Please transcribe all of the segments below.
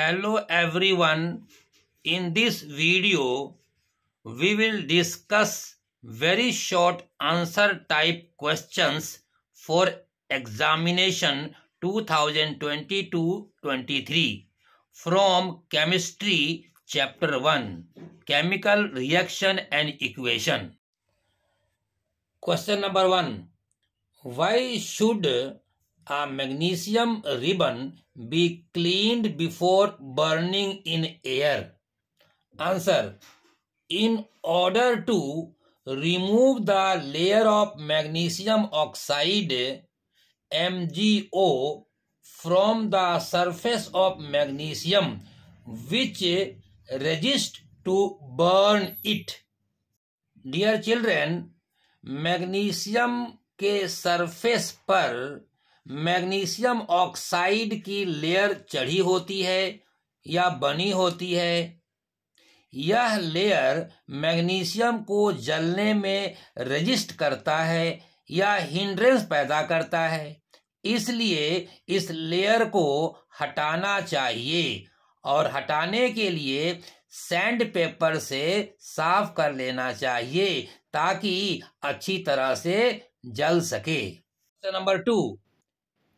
hello everyone in this video we will discuss very short answer type questions for examination 2022-23 from chemistry chapter 1 chemical reaction and equation question number 1 why should a magnesium ribbon be cleaned before burning in air? Answer. In order to remove the layer of magnesium oxide MgO from the surface of magnesium which resist to burn it. Dear children, magnesium के surface पर magnesium oxide की layer चढ़ी होती है या बनी होती है यह लेयर मैग्नीशियम को जलने में रजिस्ट करता है या हिंड्रेंस पैदा करता है इसलिए इस लेयर को हटाना चाहिए और हटाने के लिए सैंड पेपर से साफ कर लेना चाहिए ताकि अच्छी तरह से जल सके number two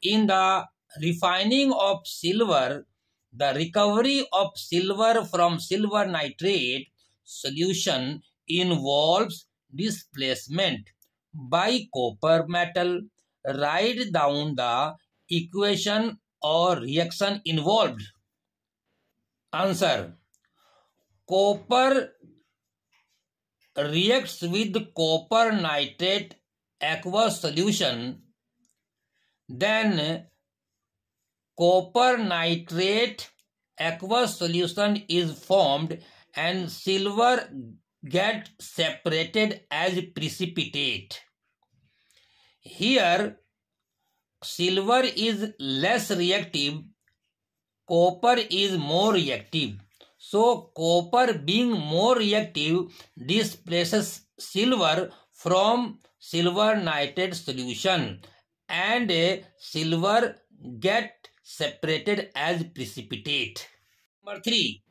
in the refining of silver, the recovery of silver from silver nitrate solution involves displacement by copper metal. Write down the equation or reaction involved. Answer. Copper reacts with copper nitrate aqueous solution then copper nitrate aqueous solution is formed and silver get separated as precipitate. Here silver is less reactive, copper is more reactive. So copper being more reactive displaces silver from silver nitrate solution and silver get separated as precipitate. Number 3.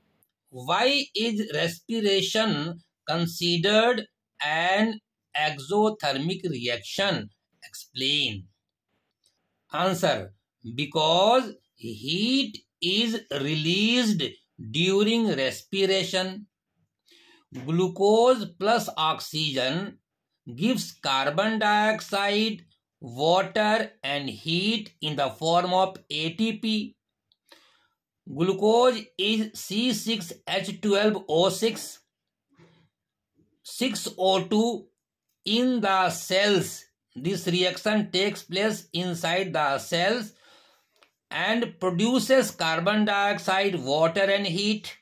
Why is respiration considered an exothermic reaction? Explain. Answer. Because heat is released during respiration. Glucose plus oxygen gives carbon dioxide water and heat in the form of ATP. Glucose is C6H12O6, 6O2 in the cells. This reaction takes place inside the cells and produces carbon dioxide, water and heat.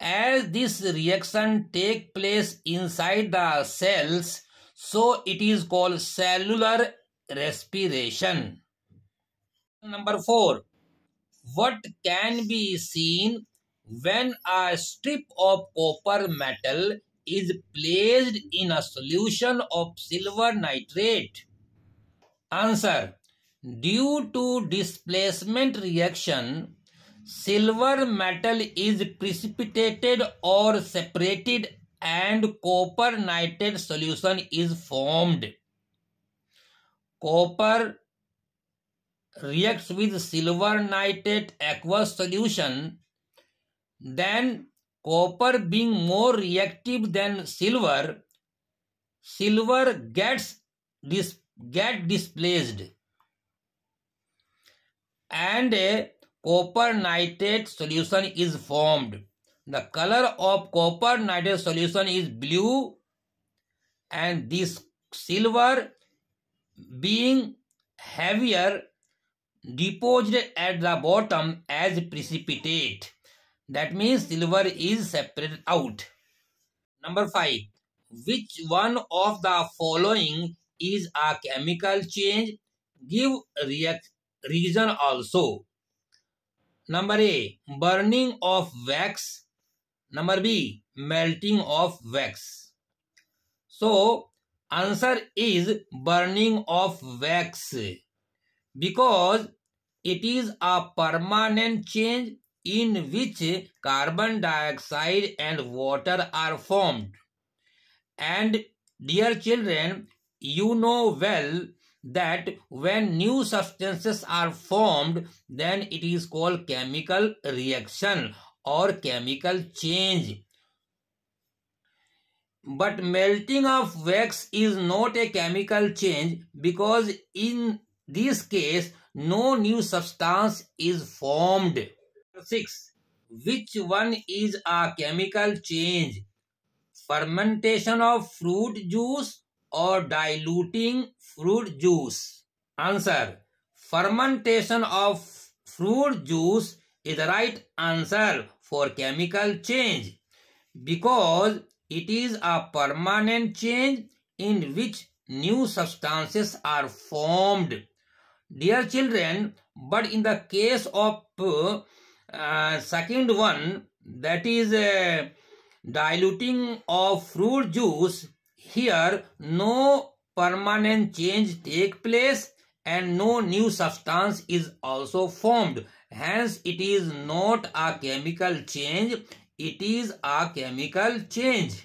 As this reaction takes place inside the cells, so it is called cellular respiration. Number 4. What can be seen when a strip of copper metal is placed in a solution of silver nitrate? Answer. Due to displacement reaction, silver metal is precipitated or separated and copper nitrate solution is formed copper reacts with silver nitrate aqueous solution, then copper being more reactive than silver, silver gets dis get displaced and a copper nitrate solution is formed. The color of copper nitrate solution is blue and this silver being heavier deposited at the bottom as precipitate. That means silver is separated out. Number 5. Which one of the following is a chemical change? Give reason also. Number A. Burning of wax. Number B. Melting of wax. So, answer is burning of wax because it is a permanent change in which carbon dioxide and water are formed. And dear children, you know well that when new substances are formed, then it is called chemical reaction or chemical change. But melting of wax is not a chemical change because in this case no new substance is formed. 6. Which one is a chemical change? Fermentation of fruit juice or diluting fruit juice? Answer. Fermentation of fruit juice is the right answer for chemical change because it is a permanent change in which new substances are formed. Dear children, but in the case of uh, second one, that is uh, diluting of fruit juice, here no permanent change take place and no new substance is also formed. Hence, it is not a chemical change. It is a chemical change.